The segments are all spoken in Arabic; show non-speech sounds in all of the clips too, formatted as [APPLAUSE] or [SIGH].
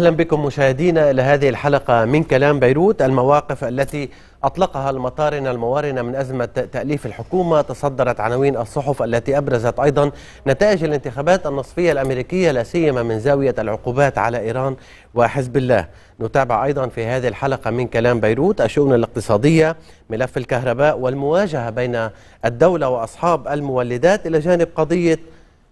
أهلا بكم مشاهدينا إلى هذه الحلقة من كلام بيروت المواقف التي أطلقها المطارن الموارنة من أزمة تأليف الحكومة تصدرت عناوين الصحف التي أبرزت أيضا نتائج الانتخابات النصفية الأمريكية لا سيما من زاوية العقوبات على إيران وحزب الله نتابع أيضا في هذه الحلقة من كلام بيروت الشؤون الاقتصادية ملف الكهرباء والمواجهة بين الدولة وأصحاب المولدات إلى جانب قضية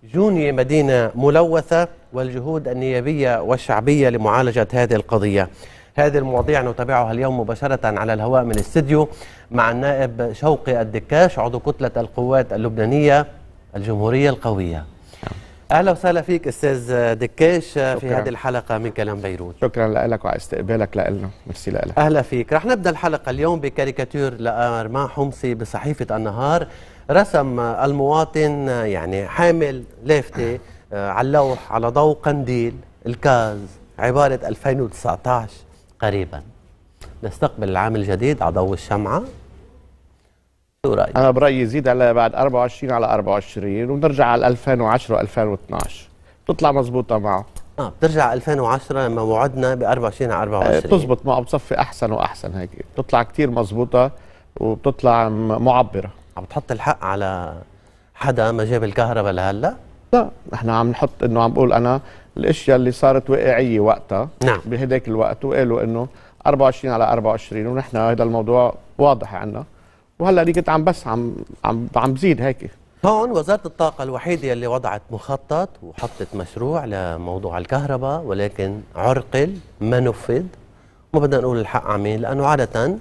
جوني مدينة ملوثة والجهود النيابية والشعبية لمعالجة هذه القضية هذه المواضيع نتابعها اليوم مباشرة على الهواء من الاستديو مع النائب شوقي الدكاش عضو كتلة القوات اللبنانية الجمهورية القوية اهلا وسهلا فيك استاذ دكاش في هذه الحلقه من كلام بيروت شكرا لك وعلى استقبالك لنا ميرسي لك اهلا فيك رح نبدا الحلقه اليوم بكاريكاتير لارمان حمصي بصحيفه النهار رسم المواطن يعني حامل لافتة آه، على اللوح على ضوء قنديل الكاز عبارة 2019 قريبا نستقبل العام الجديد على ضوء الشمعة شو رأيك؟ أنا برأيي يزيد على بعد 24 على 24 ونرجع على 2010 و2012 بتطلع مزبوطة معه اه بترجع 2010 لما وعدنا ب 24 على 24 آه، بتزبط معه بتصفي احسن واحسن هيك بتطلع كثير مزبوطه وبتطلع معبره عم تحط الحق على حدا ما جاب الكهرباء لهلا؟ لا نحن عم نحط انه عم بقول انا الاشياء اللي صارت واقعيه وقتها نعم بهداك الوقت وقالوا انه 24 على 24 ونحن هذا الموضوع واضح عنا وهلا اللي كنت عم بس عم عم عم بزيد هيك هون وزاره الطاقه الوحيده اللي وضعت مخطط وحطت مشروع لموضوع الكهرباء ولكن عرقل ما نفذ ما بدنا نقول الحق عميل لانه عاده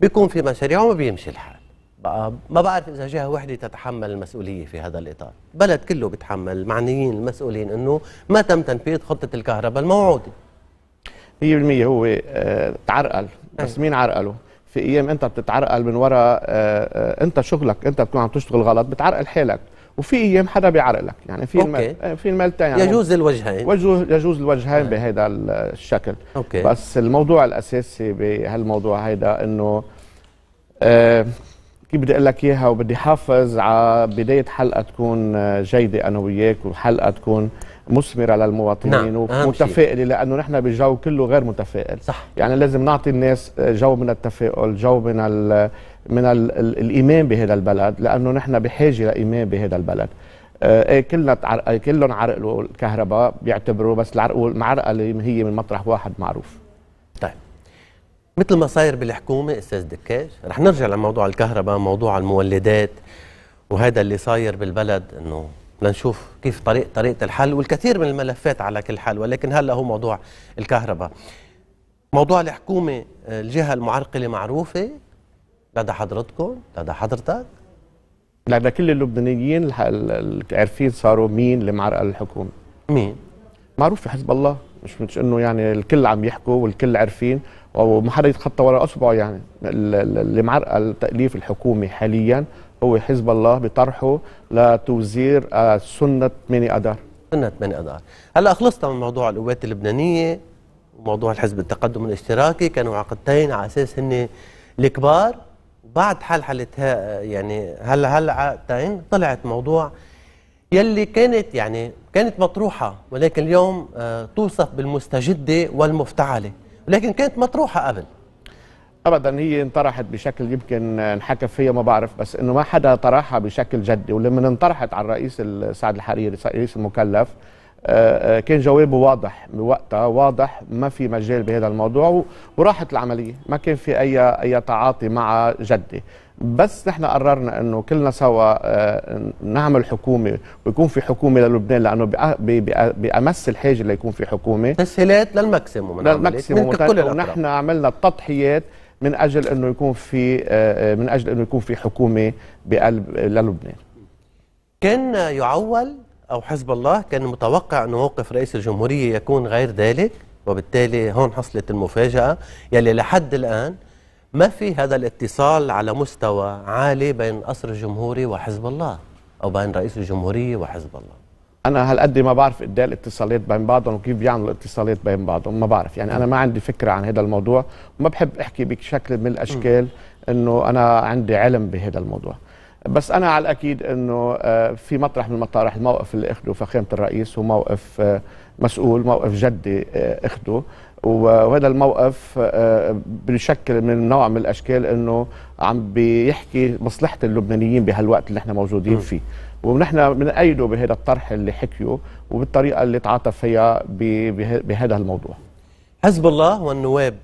بيكون في مشاريع وما بيمشي الحال ما بعرف اذا جهه وحده تتحمل المسؤوليه في هذا الاطار، بلد كله بيتحمل المعنيين المسؤولين انه ما تم تنفيذ خطه الكهرباء الموعوده 100% هو آه، تعرقل بس مين عرقله؟ في ايام انت بتتعرقل من وراء آه، آه، انت شغلك انت بتكون عم تشتغل غلط بتعرقل حالك وفي ايام حدا بيعرقلك يعني في أوكي. المال في المال يعني يجوز الوجهين وجه يجوز الوجهين بهذا الشكل أوكي. بس الموضوع الاساسي بهالموضوع هيدا انه آه كيف بدي اقول لك اياها وبدي حافظ على بدايه حلقه تكون آه، جيده انا وياك وحلقه تكون مثمره للمواطنين نعم. ومتفائله لانه نحن بجو كله غير متفائل صح. يعني لازم نعطي الناس آه، جو من التفاؤل جو من الـ آه، من الـ الايمان بهذا البلد لانه نحن بحاجه لايمان بهذا البلد آه كلنا كلهم عرقلوا الكهرباء بيعتبروا بس العرق والمعرقله هي من مطرح واحد معروف مثل ما صاير بالحكومه استاذ دكاش رح نرجع لموضوع الكهرباء موضوع المولدات وهذا اللي صاير بالبلد انه لنشوف كيف طريق طريقه الحل والكثير من الملفات على كل حال ولكن هلا هو موضوع الكهرباء موضوع الحكومه آه، الجهه المعرقله معروفه لدى حضرتكم لدى حضرتك لدى كل اللبنانيين عارفين صاروا مين اللي معرقل الحكومه مين معروف حزب الله مش مش انه يعني الكل عم يحكوا والكل عارفين ومحرك خطة وراء اصبعه يعني اللي معرقل التاليف الحكومي حاليا هو حزب الله بطرحه لتوزير سنه 8 اذار سنه 8 اذار هلا خلصنا من موضوع القوات اللبنانيه وموضوع الحزب التقدم الاشتراكي كانوا عقدتين على اساس هن الكبار بعد حل حلتها يعني هلا هلا عقدتين طلعت موضوع يلي كانت يعني كانت مطروحه ولكن اليوم آه، توصف بالمستجده والمفتعله لكن كانت مطروحه قبل ابدا هي انطرحت بشكل يمكن انحكى فيها ما بعرف بس انه ما حدا طرحها بشكل جدي ولما انطرحت على الرئيس سعد الحريري رئيس المكلف آه، آه، كان جوابه واضح بوقتها واضح ما في مجال بهذا الموضوع وراحت العمليه ما كان في اي اي تعاطي مع جدي بس نحن قررنا انه كلنا سوا آه، نعمل حكومه ويكون في حكومه للبنان لانه بامس الحاجه ليكون في حكومه تسهيلات للمكسيموم للمكسيموم ونحن عملنا التضحيات من اجل انه يكون في من اجل انه يكون في حكومه بقلب للبنان كان يعول أو حزب الله كان متوقع أن موقف رئيس الجمهورية يكون غير ذلك وبالتالي هون حصلت المفاجأة يلي لحد الآن ما في هذا الاتصال على مستوى عالي بين القصر الجمهوري وحزب الله أو بين رئيس الجمهورية وحزب الله انا هالقد ما بعرف قد إيه الاتصالات بين بعضهم وكيف بيعملوا الاتصالات بين بعضهم ما بعرف يعني انا ما عندي فكره عن هذا الموضوع وما بحب احكي بشكل من الاشكال انه انا عندي علم بهذا الموضوع بس انا على الاكيد انه آه، في مطرح من المطارح الموقف اللي اخده فخامه الرئيس هو موقف آه، مسؤول موقف جدي آه، اخده وهذا الموقف بشكل من نوع من الاشكال انه عم بيحكي مصلحه اللبنانيين بهالوقت اللي احنا موجودين فيه ونحن بنأيده بهذا الطرح اللي حكيه وبالطريقه اللي تعاطف فيها بهذا الموضوع حزب الله والنواب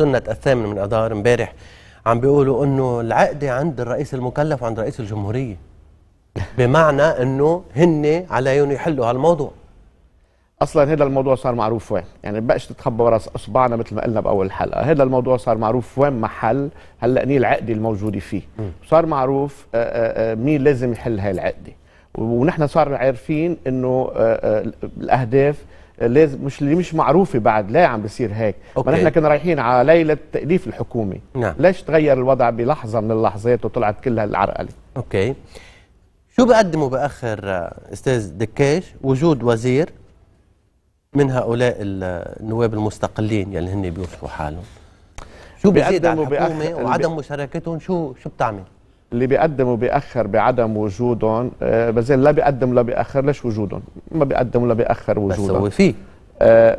سنه الثامن من اذار امبارح عم بيقولوا انه العقده عند الرئيس المكلف وعند رئيس الجمهوريه بمعنى انه هن عليهم يحلوا هالموضوع اصلا هذا الموضوع صار معروف وين يعني بقش تتخبى ورا اصبعنا مثل ما قلنا باول حلقه هذا الموضوع صار معروف وين محل هلا نيل العقده الموجوده فيه صار معروف آه، آه، آه، مين لازم يحل هاي العقده ونحن صار عارفين انه الاهداف لازم مش اللي مش معروفه بعد لا عم بصير هيك أوكي. ما نحن كنا رايحين على ليله تاليف الحكومه نعم. ليش تغير الوضع بلحظه من اللحظات وطلعت كل هالعرقله اوكي شو بقدموا باخر آه، استاذ دكاش وجود وزير من هؤلاء النواب المستقلين يلي يعني هن بيوصفوا حالهم شو بيزيد على الحكومه وعدم مشاركتهم شو شو بتعمل اللي بيقدم وبيأخر بعدم وجودهم آه، بزين لا بيقدم لا بيأخر ليش وجودهم ما بيقدم ولا بيأخر وجودهم بس هو فيه آه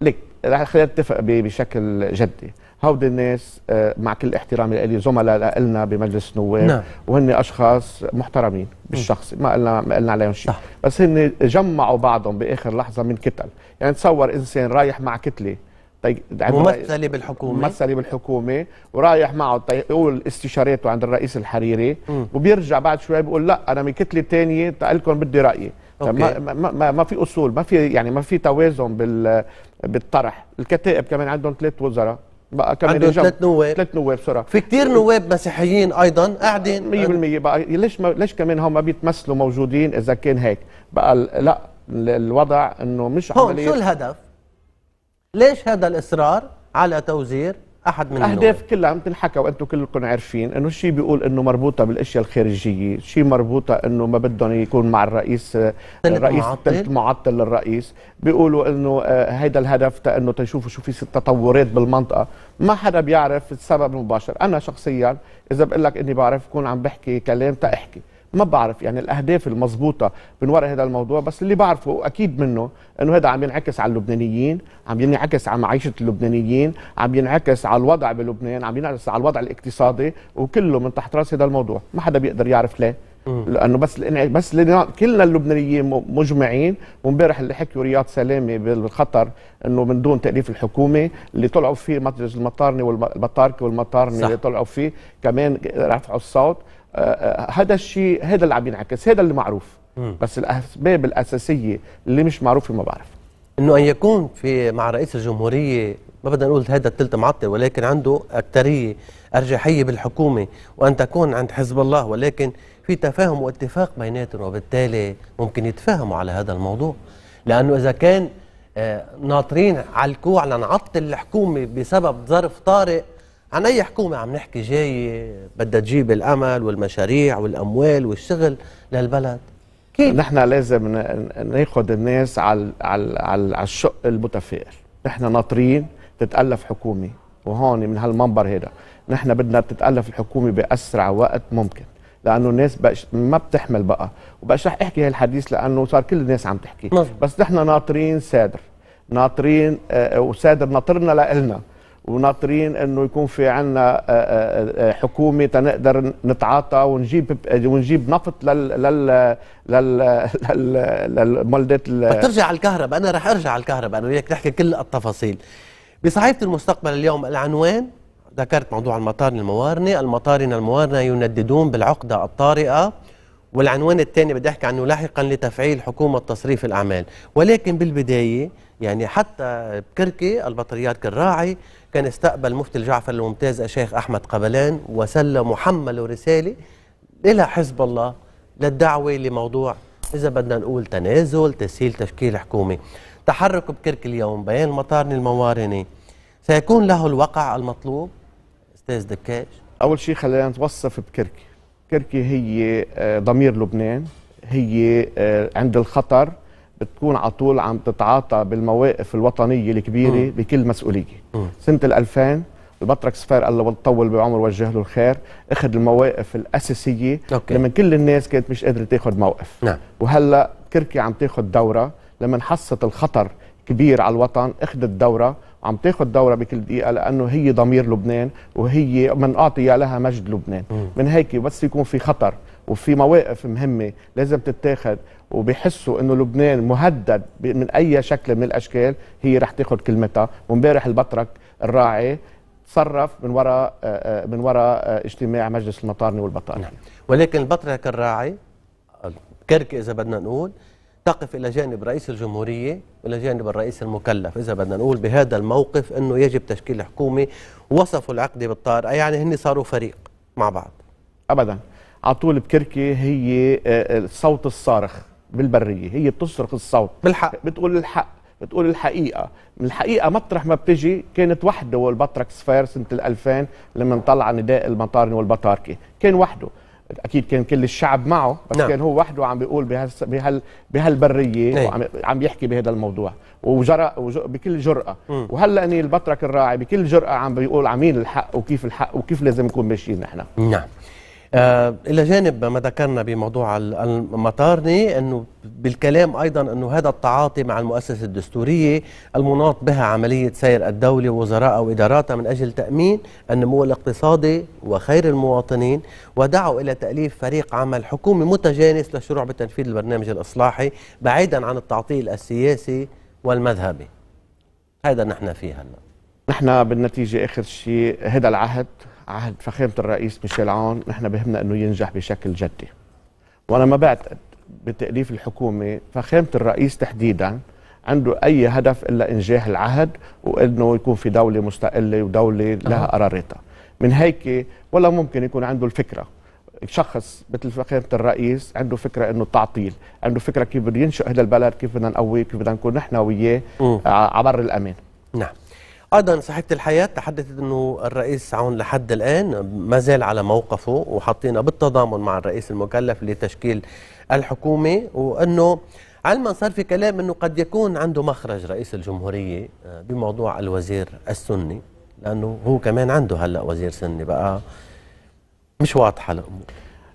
ليك رح خلينا نتفق بشكل جدي هودي الناس آه مع كل احترامي لي زملاء لنا بمجلس النواب نعم. وهن اشخاص محترمين بالشخص ما قلنا ما قلنا عليهم شيء بس هن جمعوا بعضهم باخر لحظه من كتل يعني تصور انسان رايح مع كتله طيب ممثله بالحكومه ممثله بالحكومه ورايح معه يقول استشاراته عند الرئيس الحريري م. وبيرجع بعد شوي بيقول لا انا من كتله ثانيه لكم بدي رايي ما, ما ما في اصول ما في يعني ما في توازن بال بالطرح الكتائب كمان عندهم ثلاث وزراء بقى كمان عندهم ثلاث نواب ثلاث نواب بسرعة في كثير نواب مسيحيين ايضا قاعدين 100% بقى ليش ما ليش كمان هم ما بيتمثلوا موجودين اذا كان هيك بقى لا الوضع انه مش عمليه هون شو الهدف ليش هذا الإصرار على توزير احد من الاهداف كلها عم تنحكى وانتم كلكم عارفين انه شيء بيقول انه مربوطه بالاشياء الخارجيه، شيء مربوطه انه ما بدهم يكون مع الرئيس الرئيس تلت معطل للرئيس، بيقولوا انه آه، هيدا الهدف انه تشوفوا شو في تطورات بالمنطقه، ما حدا بيعرف السبب المباشر، انا شخصيا اذا بقول لك اني بعرف بكون عم بحكي كلام تأحكي ما بعرف يعني الاهداف المضبوطه من وراء هذا الموضوع بس اللي بعرفه اكيد منه انه هذا عم ينعكس على اللبنانيين عم ينعكس على معيشه اللبنانيين عم ينعكس على الوضع بلبنان عم ينعكس على الوضع الاقتصادي وكله من تحت راس هذا الموضوع ما حدا بيقدر يعرف ليه لانه بس بس كلنا اللبنانيين مجمعين وامبارح اللي حكيوا رياض سلامه بالخطر انه من دون تاليف الحكومه اللي طلعوا فيه مجلس المطارني والمطاركي والمطارني اللي طلعوا فيه كمان رفعوا الصوت هذا الشيء هذا اللي عم ينعكس هذا اللي معروف م. بس الاسباب الاساسيه اللي مش معروفه ما بعرف انه ان يكون في مع رئيس الجمهوريه ما بدنا نقول هذا الثلث معطل ولكن عنده اكثريه ارجحيه بالحكومه وان تكون عند حزب الله ولكن في تفاهم واتفاق بيناتهم وبالتالي ممكن يتفاهموا على هذا الموضوع لانه اذا كان آه، ناطرين على الكوع لنعطل الحكومه بسبب ظرف طارئ عن أي حكومة عم نحكي جاي بدها تجيب الأمل والمشاريع والأموال والشغل للبلد كيف؟ نحن لازم ناخذ الناس على على على الشق المتفائل نحن ناطرين تتألف حكومة وهون من هالمنبر هذا نحن بدنا تتألف الحكومة بأسرع وقت ممكن لانه الناس بقش ما بتحمل بقى وبقاش رح احكي هالحديث لانه صار كل الناس عم تحكي مزبط. بس نحن ناطرين سادر ناطرين آه, آه، وسادر ناطرنا لنا وناطرين انه يكون في عندنا آه، آه، آه، حكومه تنقدر نتعاطى ونجيب ونجيب نفط لل لل لل للمولدات ترجع على الكهرباء انا رح ارجع على الكهرباء انا وياك نحكي كل التفاصيل بصحيفه المستقبل اليوم العنوان ذكرت موضوع المطار الموارنه المطار الموارنه ينددون بالعقده الطارئه والعنوان الثاني بدي احكي عنه لاحقا لتفعيل حكومه تصريف الاعمال ولكن بالبدايه يعني حتى بكركي البطريات الراعي كان استقبل مفتي الجعفر الممتاز الشيخ أحمد قبلان وسلم وحمل رسالة إلى حزب الله للدعوة لموضوع إذا بدنا نقول تنازل تسهيل تشكيل حكومة تحرك بكرك اليوم بيان مطار الموارنة سيكون له الوقع المطلوب أستاذ دكاش أول شيء خلينا نتوصف بكركي كركي هي آه، ضمير لبنان هي آه، عند الخطر بتكون على طول عم تتعاطى بالمواقف الوطنيه الكبيره م. بكل مسؤوليه م. سنه 2000 البطرك سفير الله طول بعمر وجه له الخير اخذ المواقف الاساسيه أوكي. لما كل الناس كانت مش قادره تاخذ موقف نعم. وهلا تركيا عم تاخذ دوره لما حست الخطر كبير على الوطن اخذت دوره وعم تاخذ دوره بكل دقيقه لانه هي ضمير لبنان وهي من اعطي لها مجد لبنان م. من هيك بس يكون في خطر وفي مواقف مهمه لازم تتاخد وبيحسوا انه لبنان مهدد من اي شكل من الاشكال هي رح تاخذ كلمتها وامبارح البطرك الراعي تصرف من وراء آه، آه، من وراء آه، اجتماع مجلس المطارنه والبطارنه نعم. ولكن البطرك الراعي كركي اذا بدنا نقول تقف الى جانب رئيس الجمهوريه الى جانب الرئيس المكلف اذا بدنا نقول بهذا الموقف انه يجب تشكيل حكومه وصفوا العقده بالطارئه يعني هن صاروا فريق مع بعض ابدا على طول بكركي هي آه، آه، الصوت الصارخ بالبريه هي بتصرخ الصوت بالحق بتقول الحق بتقول الحقيقه الحقيقه مطرح ما بتجي كانت وحده والبطرك سفير سنه 2000 لما طلع نداء المطارن والبطاركه كان وحده اكيد كان كل الشعب معه بس نعم. كان هو وحده عم بيقول بهال بهال بهالبريه نعم. وعم عم يحكي بهذا الموضوع وجرأ بكل جرأه وهلا اني البطرك الراعي بكل جرأه عم بيقول عمين الحق وكيف الحق وكيف لازم نكون ماشيين نحن نعم آه الى جانب ما ذكرنا بموضوع المطارنه انه بالكلام ايضا انه هذا التعاطي مع المؤسسه الدستوريه المناط بها عمليه سير الدوله ووزراء واداراتها من اجل تامين النمو الاقتصادي وخير المواطنين ودعوا الى تاليف فريق عمل حكومي متجانس للشروع بتنفيذ البرنامج الاصلاحي بعيدا عن التعطيل السياسي والمذهبي. هذا نحن فيه هلا. نحن بالنتيجه اخر شيء هذا العهد عهد فخامه الرئيس ميشيل عون نحن بهمنا انه ينجح بشكل جدي وانا ما بعتقد بتاليف الحكومه فخامه الرئيس تحديدا عنده اي هدف الا انجاح العهد وانه يكون في دوله مستقله ودوله لها قراراتها من هيك ولا ممكن يكون عنده الفكره شخص مثل فخامه الرئيس عنده فكره انه التعطيل عنده فكره كيف بده ينشئ هذا البلد كيف بدنا نقويه كيف بدنا نكون نحن وياه عبر الامان نعم ايضا صحيفه الحياه تحدثت انه الرئيس عون لحد الان ما زال على موقفه وحاطينه بالتضامن مع الرئيس المكلف لتشكيل الحكومه وانه علما صار في كلام انه قد يكون عنده مخرج رئيس الجمهوريه آه، بموضوع الوزير السني لانه هو كمان عنده هلا وزير سني بقى مش واضحه الامور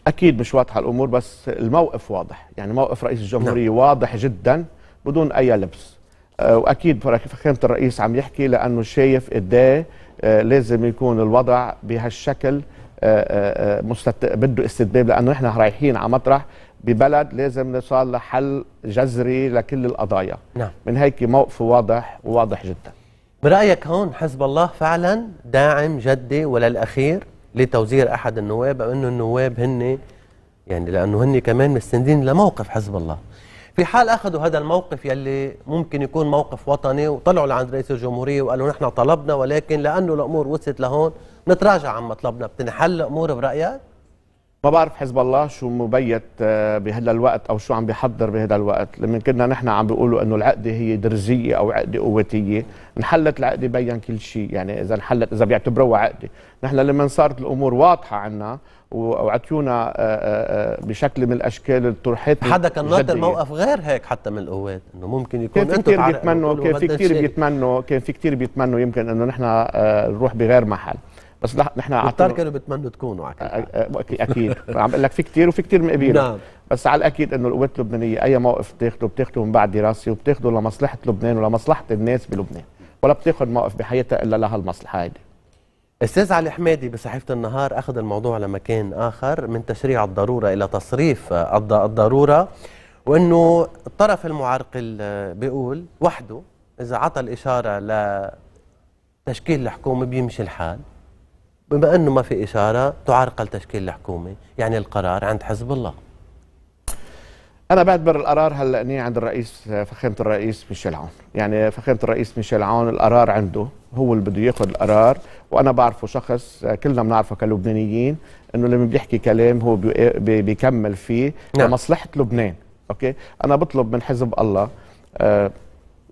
اكيد مش واضحه الامور بس الموقف واضح يعني موقف رئيس الجمهوريه نعم. واضح جدا بدون اي لبس آه، واكيد فخامه الرئيس عم يحكي لانه شايف قديه آه، لازم يكون الوضع بهالشكل آه، مستت... بده استدباب لانه نحن رايحين على مطرح ببلد لازم نصل لحل جذري لكل القضايا نعم. من هيك موقفه واضح وواضح جدا برايك هون حزب الله فعلا داعم جدي وللاخير لتوزير احد النواب او انه النواب هن يعني لانه هن كمان مستندين لموقف حزب الله في حال أخذوا هذا الموقف يلي ممكن يكون موقف وطني وطلعوا لعند رئيس الجمهورية وقالوا نحن طلبنا ولكن لأنه الأمور وصلت لهون نتراجع عن مطلبنا بتنحل الأمور برأيك؟ ما بعرف حزب الله شو مبيت آه، بهذا الوقت او شو عم بيحضر بهذا الوقت لما كنا نحن عم بيقولوا انه العقده هي درزيه او عقده قوتيه انحلت العقده بين كل شيء يعني اذا انحلت اذا بيعتبروها عقده نحن لما صارت الامور واضحه عنا وعطيونا آه، آه، بشكل من الاشكال الطروحات حدا كان ناطر موقف غير هيك حتى من القوات انه ممكن يكون كان كثير بيتمنوا كان في كثير بيتمنوا كان في كثير بيتمنوا يمكن انه نحن نروح بغير محل بس نحن عطار كانوا بيتمنوا تكونوا اكيد اكيد [LAUGHS] عم بقول لك في كثير وفي كثير مقبيله نعم بس على الاكيد انه القوات اللبنانيه اي موقف بتاخده بتاخده من بعد دراسه وبتاخده لمصلحه لبنان ولمصلحه الناس بلبنان ولا بتاخذ موقف بحياتها الا لهالمصلحه هيدي استاذ علي حمادي بصحيفه النهار اخذ الموضوع لمكان اخر من تشريع الضروره الى تصريف الضروره وانه الطرف المعرقل بيقول وحده اذا عطى الاشاره لتشكيل الحكومه بيمشي الحال بما أنه ما في إشارة تعرقل تشكيل الحكومة يعني القرار عند حزب الله انا بعتبر القرار هلا عند الرئيس فخامه الرئيس ميشيل عون يعني فخامه الرئيس ميشيل عون القرار عنده هو اللي بده ياخذ القرار وانا بعرفه شخص كلنا بنعرفه كلبنانيين انه لما بيحكي كلام هو بيكمل فيه نعم. لمصلحه لبنان اوكي انا بطلب من حزب الله آه،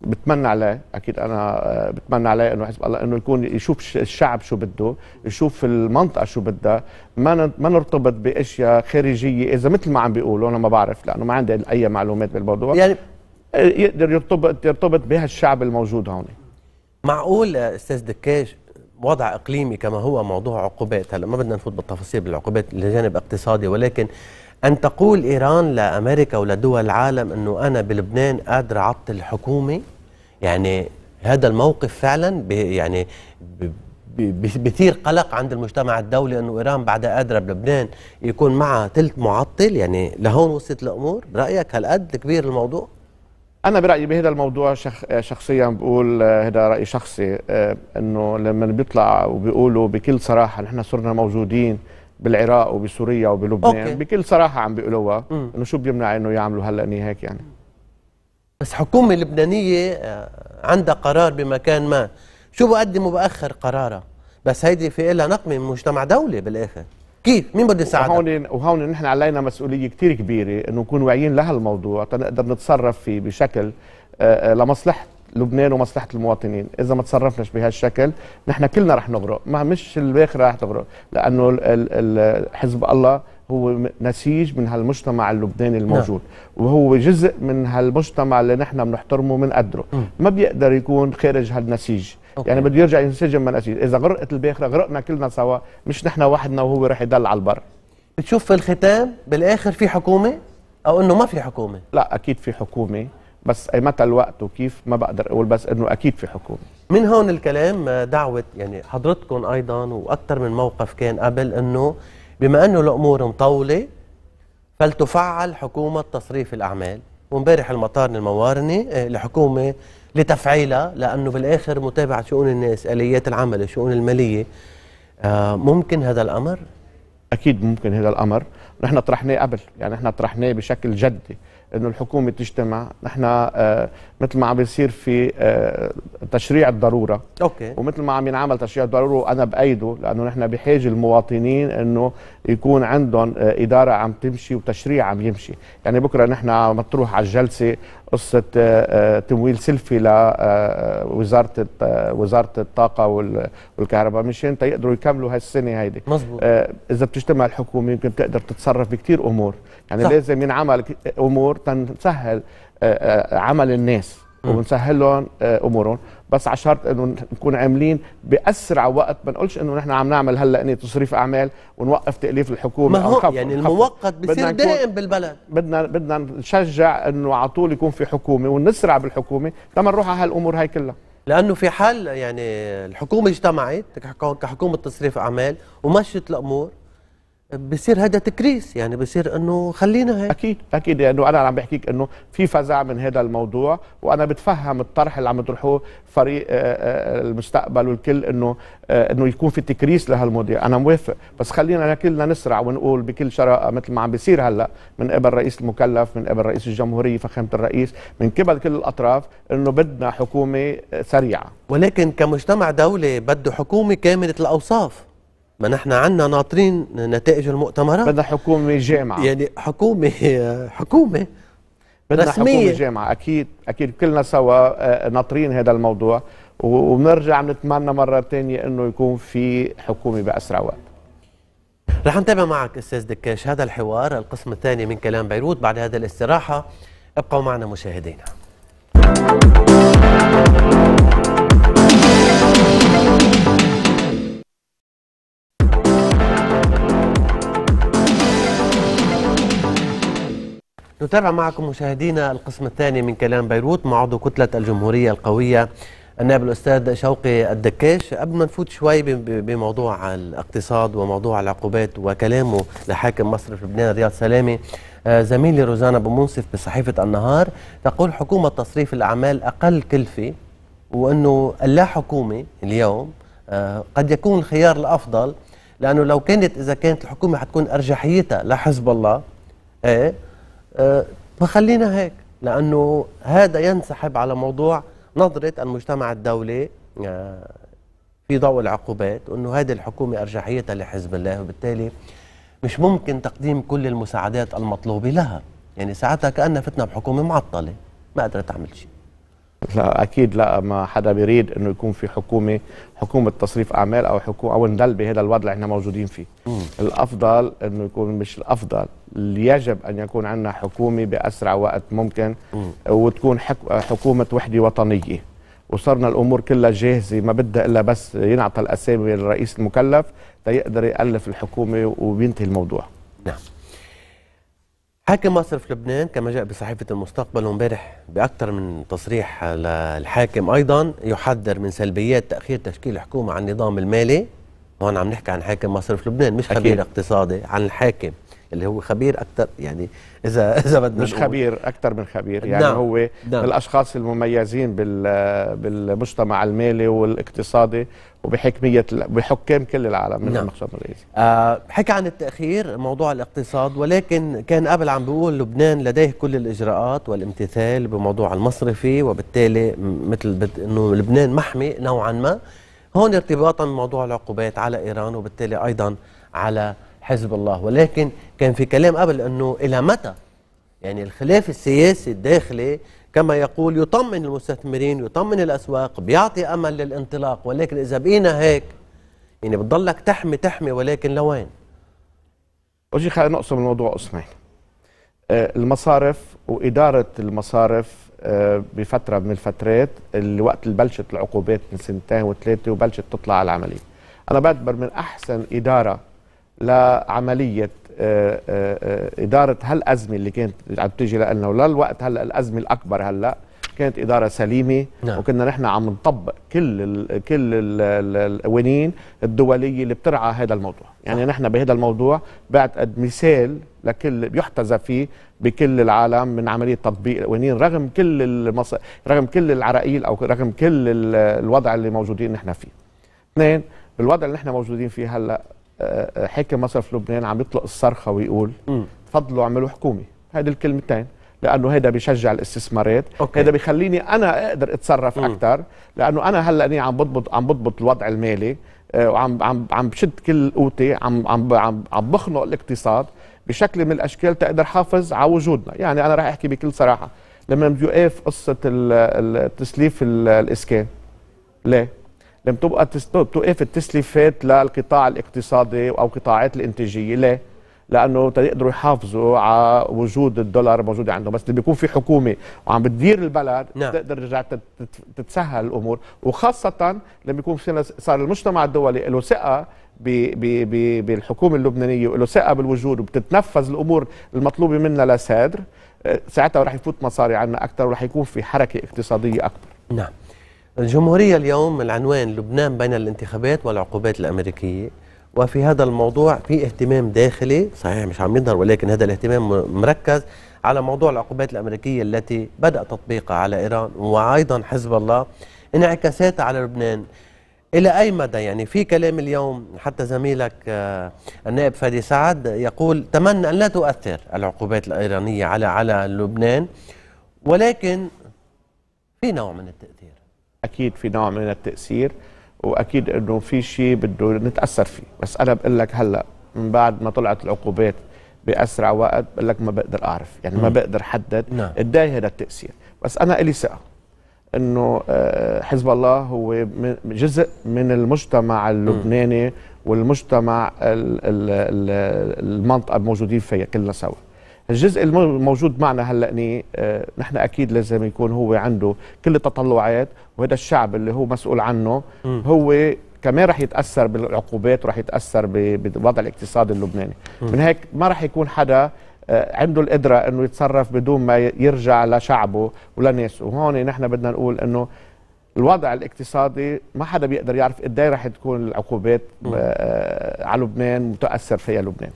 بتمنى عليه اكيد انا آه، بتمنى عليه انه حسب الله انه يكون يشوف الشعب شو بده يشوف المنطقه شو بدها ما ما نرتبط باشياء خارجيه اذا مثل ما عم بيقولوا انا ما بعرف لانه ما عندي اي معلومات بالموضوع يعني آه، يقدر يرتبط يرتبط بهالشعب الموجود هون معقول استاذ دكاش وضع اقليمي كما هو موضوع عقوبات هلا ما بدنا نفوت بالتفاصيل بالعقوبات لجانب اقتصادي ولكن أن تقول إيران لأمريكا ولدول العالم أنه أنا بلبنان قادر أعطل الحكومة يعني هذا الموقف فعلا يعني بثير قلق عند المجتمع الدولي انه ايران بعدها قادره بلبنان يكون معها ثلث معطل يعني لهون وصلت الامور برايك هالقد كبير الموضوع انا برايي بهذا الموضوع شخ شخصيا بقول آه، هذا راي شخصي آه، انه لما بيطلع وبيقولوا بكل صراحه نحن صرنا موجودين بالعراق وبسوريا وبلبنان أوكي. بكل صراحه عم بيقولوها انه شو بيمنع انه يعملوا هلا هيك يعني بس حكومه لبنانيه آه، عندها قرار بمكان ما شو بقدم وباخر قرارها بس هيدي في لها نقمه من مجتمع دولي بالاخر كيف مين بده يساعدها وهون وهون نحن علينا مسؤوليه كثير كبيره انه نكون واعيين لهالموضوع تنقدر نتصرف فيه بشكل آه، آه، لمصلحه لبنان ومصلحه المواطنين اذا ما تصرفناش بهالشكل نحن كلنا رح نغرق ما مش الباخره رح تغرق لانه حزب الله هو نسيج من هالمجتمع اللبناني نعم. الموجود نعم. وهو جزء من هالمجتمع اللي نحن بنحترمه بنقدره ما بيقدر يكون خارج هالنسيج أوكي. يعني بده يرجع ينسجم من نسيج اذا غرقت الباخره غرقنا كلنا سوا مش نحن وحدنا وهو رح يضل على البر بتشوف في الختام بالاخر في حكومه او انه ما في حكومه لا اكيد في حكومه بس اي متى الوقت وكيف ما بقدر اقول بس انه اكيد في حكومه من هون الكلام آه، دعوه يعني حضرتكم ايضا واكثر من موقف كان قبل انه بما انه الامور مطوله فلتفعل حكومه تصريف الاعمال وامبارح المطار الموارني الحكومه آه، لتفعيلها لانه بالاخر متابعه شؤون الناس اليات العمل الشؤون الماليه آه، ممكن هذا الامر اكيد ممكن هذا الامر نحن طرحناه قبل يعني نحن طرحناه بشكل جدي انه الحكومه تجتمع نحن آه، مثل ما عم بيصير في آه، تشريع الضروره اوكي ومثل ما عم ينعمل تشريع الضروره وانا بايده لانه نحن بحاجه المواطنين انه يكون عندهم آه، اداره عم تمشي وتشريع عم يمشي يعني بكره نحن مطروح على الجلسه قصه آه، آه، تمويل سلفي لوزاره آه، وزاره الطاقه والكهرباء مشان تقدروا يكملوا هالسنه هيدي مزبوط. اذا بتجتمع الحكومه يمكن بتقدر تتصرف بكثير امور يعني صح. لازم ينعمل امور تنسهل عمل الناس وبنسهل لهم آه، امورهم بس على شرط انه نكون عاملين باسرع وقت ما نقولش انه نحن عم نعمل هلا اني تصريف اعمال ونوقف تاليف الحكومه ما هو يعني المؤقت بصير دائم بالبلد بدنا بدنا نشجع انه على طول يكون في حكومه ونسرع بالحكومه لما نروح على هالامور هاي كلها لانه في حال يعني الحكومه اجتمعت كحكومه تصريف اعمال ومشت الامور بصير هذا تكريس يعني بصير انه خلينا هيك اكيد اكيد لانه يعني انا عم بحكيك انه في فزع من هذا الموضوع وانا بتفهم الطرح اللي عم يطرحوه فريق آه، آه، المستقبل والكل انه آه، انه يكون في تكريس لهالمواضيع انا موافق بس خلينا كلنا نسرع ونقول بكل شراقه مثل ما عم بيصير هلا من قبل رئيس المكلف من قبل رئيس الجمهوريه فخامه الرئيس من قبل كل الاطراف انه بدنا حكومه سريعه ولكن كمجتمع دولي بده حكومه كامله الاوصاف ما نحن عنا ناطرين نتائج المؤتمرات بدنا حكومة جامعة يعني حكومة حكومة بدنا حكومة جامعة أكيد أكيد كلنا سوا آه، ناطرين هذا الموضوع وبنرجع بنتمنى مرة ثانية أنه يكون في حكومة بأسرع وقت رح نتابع معك أستاذ دكاش هذا الحوار القسم الثاني من كلام بيروت بعد هذا الاستراحة ابقوا معنا مشاهدينا نتابع معكم مشاهدينا القسم الثاني من كلام بيروت مع عضو كتلة الجمهورية القوية النائب الأستاذ شوقي الدكاش قبل ما نفوت شوي بموضوع الاقتصاد وموضوع العقوبات وكلامه لحاكم مصر في لبنان رياض سلامي آه، زميلي روزانا بمنصف بصحيفة النهار تقول حكومة تصريف الأعمال أقل كلفة وأنه اللا حكومة اليوم آه، قد يكون الخيار الأفضل لأنه لو كانت إذا كانت الحكومة حتكون أرجحيتها لحزب الله إيه أه، فخلينا هيك لأنه هذا ينسحب على موضوع نظرة المجتمع الدولي أه، في ضوء العقوبات وأنه هذه الحكومة أرجحيتها لحزب الله وبالتالي مش ممكن تقديم كل المساعدات المطلوبة لها يعني ساعتها كان فتنا بحكومة معطلة ما قدرت تعمل شيء لا اكيد لا ما حدا بيريد انه يكون في حكومه حكومه تصريف اعمال او حكومه او ندل بهذا الوضع اللي احنا موجودين فيه م. الافضل انه يكون مش الافضل يجب أن يكون عندنا حكومة بأسرع وقت ممكن وتكون حكومة وحدة وطنية وصرنا الامور كلها جاهزه ما بدها الا بس ينعطى الاسامي للرئيس المكلف تيقدر يالف الحكومه وبينتهي الموضوع. نعم. حاكم مصرف لبنان كما جاء بصحيفه المستقبل امبارح باكثر من تصريح للحاكم ايضا يحذر من سلبيات تاخير تشكيل الحكومه عن النظام المالي هون عم نحكي عن حاكم مصرف لبنان مش خبير اقتصادي عن الحاكم اللي هو خبير اكثر يعني اذا [LAUGHS] اذا بدنا مش خبير اكثر من خبير يعني نعم هو نعم الاشخاص المميزين بالمجتمع المالي والاقتصادي وبحكميه بحكام كل العالم من نعم. المقصد الرئيسي آه حكى عن التاخير موضوع الاقتصاد ولكن كان قبل عم بيقول لبنان لديه كل الاجراءات والامتثال بموضوع المصرفي وبالتالي مثل بد انه لبنان محمي نوعا ما هون ارتباطا بموضوع العقوبات على ايران وبالتالي ايضا على حزب الله ولكن كان في كلام قبل أنه إلى متى يعني الخلاف السياسي الداخلي كما يقول يطمن المستثمرين يطمن الأسواق بيعطي أمل للانطلاق ولكن إذا بقينا هيك يعني بتضلك تحمي تحمي ولكن لوين أجي خلينا نقسم الموضوع قسمين آه، المصارف وإدارة المصارف آه، بفترة من الفترات اللي وقت اللي بلشت العقوبات من سنتين وثلاثة وبلشت تطلع على العملية أنا بعتبر من أحسن إدارة لعمليه آه، آه، آه، اداره هالازمه اللي كانت عم تيجي لنا وللوقت هلا الازمه الاكبر هلا كانت اداره سليمه نعم. وكنا نحن عم نطبق كل الـ كل القوانين الدوليه اللي بترعى هذا الموضوع يعني نحن بهذا الموضوع بعتقد مثال لكل بيحتذى فيه بكل العالم من عمليه تطبيق القوانين رغم كل المص... رغم كل العراقيل او رغم كل الوضع اللي موجودين نحن فيه اثنين بالوضع اللي نحن موجودين فيه هلا حاكم مصرف لبنان عم يطلق الصرخه ويقول تفضلوا اعملوا حكومه هيدي الكلمتين لانه هيدا بيشجع الاستثمارات أوكي. هيدا بخليني انا اقدر اتصرف اكثر لانه انا هلا اني عم بضبط عم بضبط الوضع المالي آه، وعم عم عم بشد كل قوتي عم عم عم, عم بخنق الاقتصاد بشكل من الاشكال تقدر حافظ على وجودنا يعني انا راح احكي بكل صراحه لما بيوقف قصه التسليف الاسكان ليه لم تبقى توقف التسليفات للقطاع الاقتصادي او قطاعات الانتاجيه ليه؟ لانه تقدروا يحافظوا على وجود الدولار موجود عندهم بس اللي بيكون في حكومه وعم بتدير البلد نعم. تقدر رجع تتسهل الامور وخاصه لما يكون في صار المجتمع الدولي له ثقه بالحكومه اللبنانيه وله ثقه بالوجود وبتتنفذ الامور المطلوبه منا لسادر آه، ساعتها رح يفوت مصاري عنا اكثر ورح يكون في حركه اقتصاديه اكبر نعم الجمهورية اليوم العنوان لبنان بين الانتخابات والعقوبات الأمريكية وفي هذا الموضوع في اهتمام داخلي صحيح مش عم يظهر ولكن هذا الاهتمام مركز على موضوع العقوبات الأمريكية التي بدأ تطبيقها على إيران وأيضا حزب الله انعكاساتها على لبنان إلى أي مدى يعني في كلام اليوم حتى زميلك آه، النائب فادي سعد يقول تمنى أن لا تؤثر العقوبات الإيرانية على على لبنان ولكن في نوع من التأثير اكيد في نوع من التاثير واكيد انه في شيء بده نتاثر فيه بس انا بقول لك هلا من بعد ما طلعت العقوبات باسرع وقت بقول لك ما بقدر اعرف يعني ما بقدر احدد نعم. قد ايه هذا التاثير بس انا الي ثقه انه آه، حزب الله هو جزء من المجتمع اللبناني والمجتمع المنطقه الموجودين فيها كلنا سوا الجزء الموجود معنا هلأني آه نحن أكيد لازم يكون هو عنده كل التطلعات وهذا الشعب اللي هو مسؤول عنه م. هو كمان رح يتاثر بالعقوبات ورح يتاثر بالوضع الاقتصادي اللبناني م. من هيك ما رح يكون حدا آه، عنده القدره انه يتصرف بدون ما يرجع لشعبه ولناسه وهون نحن بدنا نقول انه الوضع الاقتصادي ما حدا بيقدر يعرف قد ايه رح تكون العقوبات آه، على لبنان متأثر فيها لبنان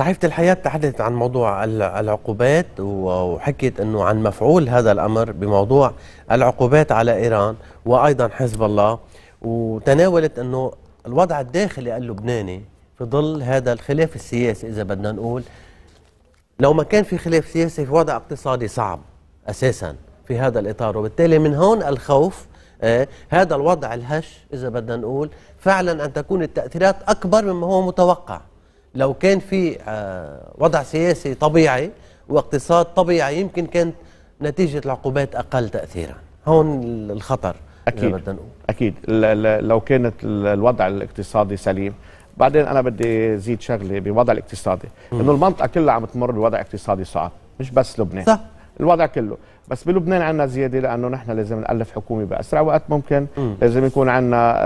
صحيفة الحياة تحدثت عن موضوع العقوبات وحكيت أنه عن مفعول هذا الأمر بموضوع العقوبات على إيران وأيضا حزب الله وتناولت أنه الوضع الداخلي اللبناني في ظل هذا الخلاف السياسي إذا بدنا نقول لو ما كان في خلاف سياسي في وضع اقتصادي صعب أساسا في هذا الإطار وبالتالي من هون الخوف آه هذا الوضع الهش إذا بدنا نقول فعلا أن تكون التأثيرات أكبر مما هو متوقع لو كان في آه، وضع سياسي طبيعي واقتصاد طبيعي يمكن كانت نتيجة العقوبات أقل تأثيرا هون الخطر أكيد بدنا أكيد لو كانت الوضع الاقتصادي سليم بعدين أنا بدي زيد شغلة بوضع الاقتصادي إنه المنطقة كلها عم تمر بوضع اقتصادي صعب مش بس لبنان صح الوضع كله بس بلبنان عندنا زياده لانه نحن لازم نالف حكومه باسرع وقت ممكن م. لازم يكون عندنا آه،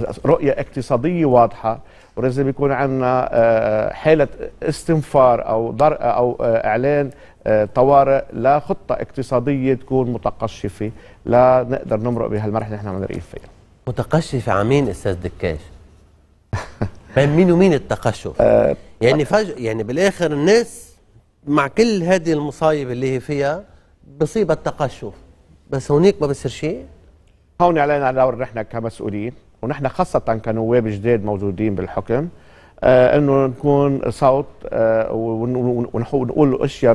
آه، رؤيه اقتصاديه واضحه ولازم يكون عندنا آه، حاله استنفار او ضرق او آه، اعلان آه، طوارئ لخطه اقتصاديه تكون متقشفه لنقدر نمرق بهالمرحله اللي نحن عم فيها. متقشفه عمين استاذ دكاش؟ [LAUGHS] بين مين ومين التقشف؟ يعني فجأة يعني بالاخر الناس مع كل هذه المصايب اللي هي فيها بصيب التقشف بس هونيك ما بصير شيء؟ هون علينا دور نحن كمسؤولين ونحن خاصة كنواب جداد موجودين بالحكم آه، انه نكون صوت آه، ونقول اشياء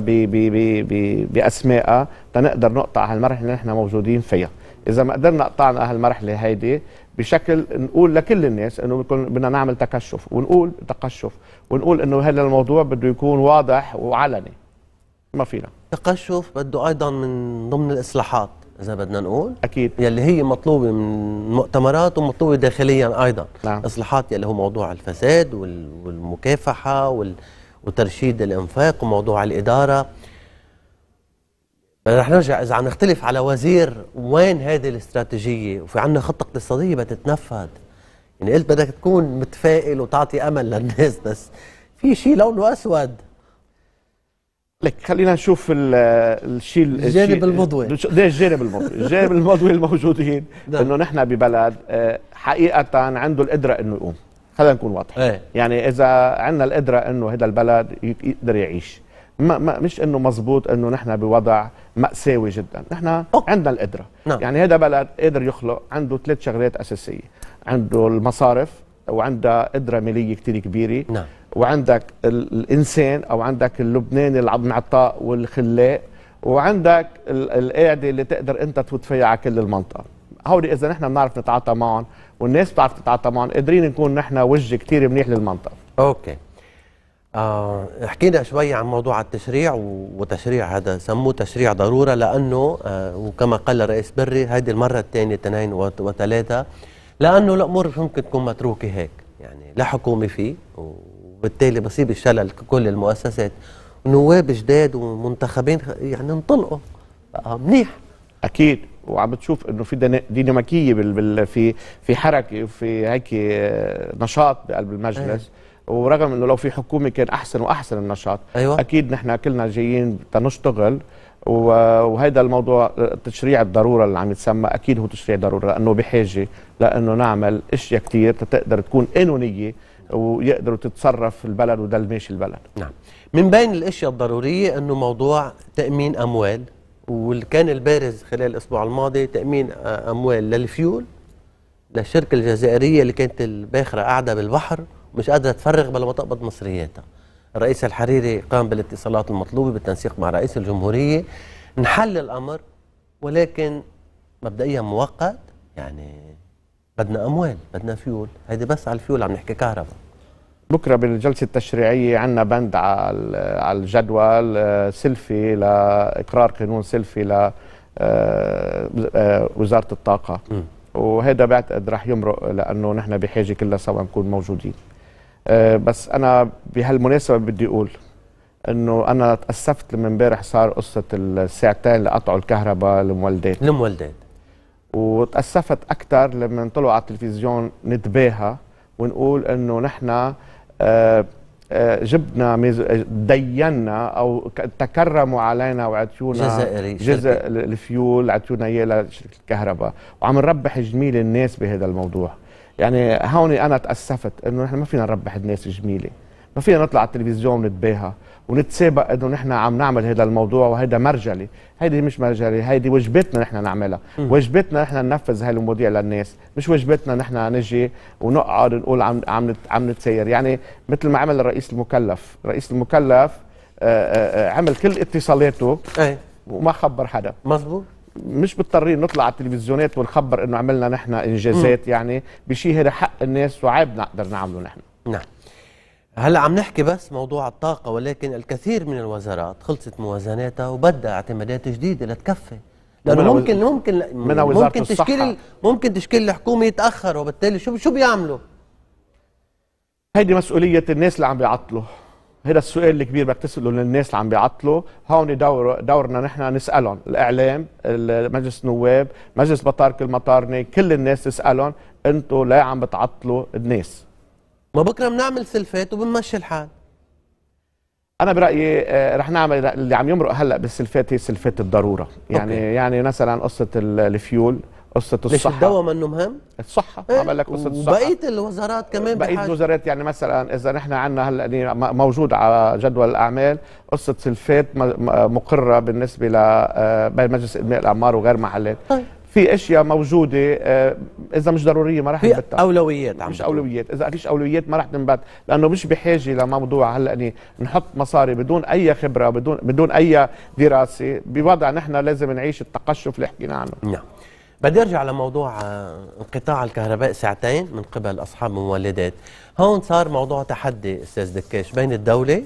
باسمائها تنقدر نقطع هالمرحله اللي نحن موجودين فيها، اذا ما قدرنا قطعنا هالمرحله هيدي بشكل نقول لكل الناس انه بدنا نعمل تكشف ونقول تقشف ونقول انه هذا الموضوع بده يكون واضح وعلني ما فينا تقشف بده ايضا من ضمن الاصلاحات اذا بدنا نقول اكيد يلي هي مطلوبه من مؤتمرات ومطلوبه داخليا ايضا نعم. اصلاحات يلي هو موضوع الفساد والمكافحه وال... وترشيد الانفاق وموضوع الاداره رح نرجع اذا عم نختلف على وزير وين هذه الاستراتيجيه وفي عندنا خطه اقتصاديه بدها تتنفذ يعني قلت بدك تكون متفائل وتعطي امل للناس بس في شيء لونه اسود لك خلينا نشوف الشيء الجانب المضوي ده الجانب المضوي الجانب المضوي الموجودين نعم. انه نحن ببلد آه، حقيقه عنده القدره انه يقوم خلينا نكون واضحين ايه. يعني اذا عندنا القدره انه هذا البلد يقدر يعيش ما ما مش انه مزبوط انه نحن بوضع ماساوي جدا نحن عندنا القدره نعم. يعني هذا بلد قادر يخلق عنده ثلاث شغلات اساسيه عنده المصارف وعنده قدره ماليه كثير كبيره نعم. وعندك الانسان او عندك اللبناني المعطاء والخلاق وعندك القاعده اللي تقدر انت تفوت فيها على كل المنطقه هودي اذا نحن بنعرف نتعاطى معهم والناس بتعرف تتعاطى معهم قادرين نكون نحن وجه كثير منيح للمنطقه اوكي آه حكينا شوي عن موضوع التشريع وتشريع هذا سموه تشريع ضروره لانه آه وكما قال الرئيس بري هذه المره الثانيه اثنين وثلاثه لانه الامور ممكن تكون متروكه هيك يعني لا حكومه فيه وبالتالي بصيب الشلل كل المؤسسات نواب جداد ومنتخبين يعني انطلقوا منيح اكيد وعم بتشوف انه في ديناميكيه في في حركه في هيك آه، نشاط بقلب المجلس أيه. ورغم انه لو في حكومه كان احسن واحسن النشاط أيوة. اكيد نحن كلنا جايين تنشتغل وهذا الموضوع آه، تشريع الضروره اللي عم يتسمى اكيد هو تشريع ضروره لانه بحاجه لانه نعمل اشياء كثير تقدر تكون قانونيه ويقدروا تتصرف البلد وده الماشي البلد نعم من بين الاشياء الضروريه انه موضوع تامين اموال والكان البارز خلال الاسبوع الماضي تامين اموال للفيول للشركه الجزائريه اللي كانت الباخره قاعده بالبحر ومش قادره تفرغ بلا ما تقبض مصرياتها الرئيس الحريري قام بالاتصالات المطلوبه بالتنسيق مع رئيس الجمهوريه نحل الامر ولكن مبدئيا مؤقت يعني بدنا اموال بدنا فيول هيدي بس على الفيول عم نحكي كهرباء بكره بالجلسه التشريعيه عندنا بند على الجدول آه، سلفي لاقرار قانون سلفي ل آه، آه، وزاره الطاقه وهذا بعتقد رح يمرق لانه نحن بحاجه كلها سوا نكون موجودين بس انا بهالمناسبه بدي اقول انه انا تاسفت من امبارح صار قصه الساعتين اللي قطعوا الكهرباء المولدات المولدات وتأسفت أكثر لما طلعوا على التلفزيون نتباهى ونقول إنه نحن آه، آه، جبنا دينا او تكرموا علينا وعطيونا جزائري جزء الفيول عطيونا اياه لشركه الكهرباء وعم نربح جميل الناس بهذا الموضوع يعني هون انا تاسفت انه نحن ما فينا نربح الناس جميله ما فينا نطلع على التلفزيون ونتباهى ونتسابق انه نحن عم نعمل هذا الموضوع وهذا مرجلي، هيدي مش مرجلي، هيدي واجباتنا نحن نعملها، واجباتنا نحن ننفذ هاي المواضيع للناس، مش واجباتنا نحن نجي ونقعد نقول عم عم عم نتسير، يعني مثل ما عمل الرئيس المكلف، الرئيس المكلف آآ آه، آه، آه، عمل كل اتصالاته أي. وما خبر حدا مزبوط مش مضطرين نطلع على التلفزيونات ونخبر انه عملنا نحن انجازات مم. يعني بشيء هذا حق الناس وعيب نقدر نعمله نحن نعم هلا عم نحكي بس موضوع الطاقة ولكن الكثير من الوزارات خلصت موازناتها وبدها اعتمادات جديدة لتكفي لانه ممكن ممكن منها وزارة ممكن تشكيل ممكن تشكيل الحكومة يتأخر وبالتالي شو شو بيعملوا؟ هيدي مسؤولية الناس اللي عم بيعطلوا هذا السؤال الكبير بدك تساله للناس اللي عم بيعطلوا هون دور دورنا نحن نسالهم الاعلام مجلس النواب مجلس بطارك المطارنه كل الناس تسالهم انتم ليه عم بتعطلوا الناس ما بكره بنعمل سلفات وبنمشي الحال انا برايي آه، رح نعمل اللي عم يمرق هلا بالسلفات هي سلفات الضروره يعني أوكي. يعني مثلا قصه الفيول قصه الصحه ليش الدواء منه مهم؟ الصحه ايه؟ عمل لك قصه الصحه وبقيه الوزارات كمان بقيه الوزارات يعني مثلا اذا نحن عندنا هلا يعني موجود على جدول الاعمال قصه سلفات مقره بالنسبه ل آه، مجلس ادماء الاعمار وغير محلات طيب. في اشياء موجوده آه، اذا مش ضروريه ما راح تنبت اولويات مش اولويات اذا فيش اولويات ما راح تنبت لانه مش بحاجه لموضوع هلا نحط مصاري بدون اي خبره بدون بدون اي دراسه بوضع نحن لازم نعيش التقشف اللي حكينا عنه نعم بدي ارجع لموضوع آه، انقطاع الكهرباء ساعتين من قبل اصحاب المولدات هون صار موضوع تحدي استاذ دكاش بين الدوله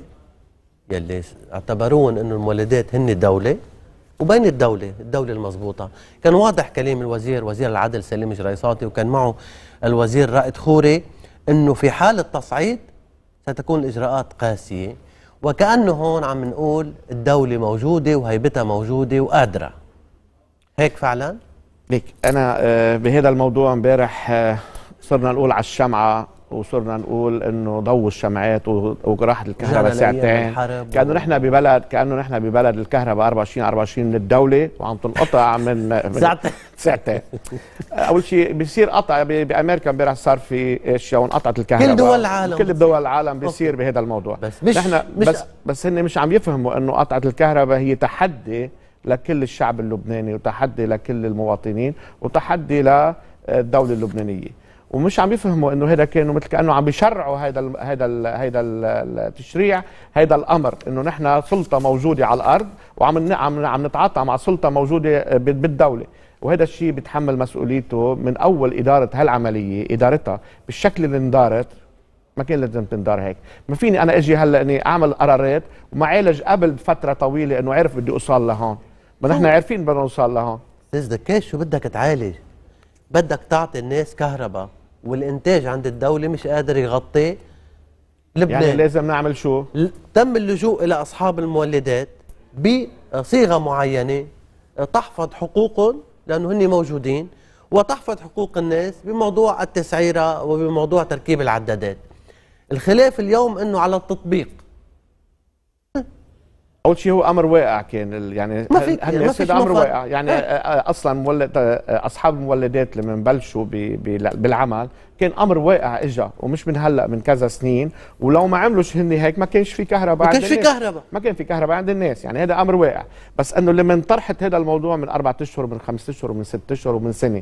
يلي اعتبرون انه المولدات هن دوله وبين الدولة الدولة المضبوطة كان واضح كلام الوزير وزير العدل سليم جريصاتي وكان معه الوزير رائد خوري أنه في حال التصعيد ستكون الإجراءات قاسية وكأنه هون عم نقول الدولة موجودة وهيبتها موجودة وقادرة هيك فعلا؟ ليك أنا آه، بهذا الموضوع امبارح آه، صرنا نقول على الشمعة وصرنا نقول انه ضوء الشمعات وجراحه الكهرباء ساعتين كانه نحن ببلد كانه نحن ببلد الكهرباء 24 24 من الدوله وعم تنقطع من, [LAUGHS] ساعتين ساعتين اول شيء بيصير قطع بامريكا امبارح صار في اشياء وانقطعت الكهرباء كل دول العالم كل دول العالم بيصير بهذا الموضوع بس مش نحن بس بس هن مش عم يفهموا انه قطعه الكهرباء هي تحدي لكل الشعب اللبناني وتحدي لكل المواطنين وتحدي للدوله اللبنانيه ومش عم يفهموا انه هذا كانه مثل كانه عم بيشرعوا هذا هيدا هذا هذا التشريع هذا الامر انه نحن سلطه موجوده على الارض وعم عم عم نتعاطى مع سلطه موجوده بالدوله وهذا الشيء بيتحمل مسؤوليته من اول اداره هالعمليه ادارتها بالشكل اللي اندارت ما كان لازم تندار هيك ما فيني انا اجي هلا اني اعمل قرارات وما عالج قبل فتره طويله انه عارف بدي اوصل لهون ما نحن عارفين بدنا نوصل لهون استاذ دكاش شو بدك تعالج بدك تعطي الناس كهرباء والانتاج عند الدوله مش قادر يغطي يعني لبنان يعني لازم نعمل شو؟ تم اللجوء الى اصحاب المولدات بصيغه معينه تحفظ حقوقهم لانه هن موجودين وتحفظ حقوق الناس بموضوع التسعيره وبموضوع تركيب العدادات. الخلاف اليوم انه على التطبيق اول شيء هو امر واقع كان يعني ما في يعني امر واقع يعني ايه؟ اصلا مولد اصحاب المولدات لما بلشوا بالعمل كان امر واقع اجا ومش من هلا من كذا سنين ولو ما عملوش هن هيك ما كانش في كهرباء ما كانش في كهرباء ما كان في كهرباء عند الناس يعني هذا امر واقع بس انه لما انطرحت هذا الموضوع من اربع اشهر من خمس اشهر ومن ست اشهر ومن سنه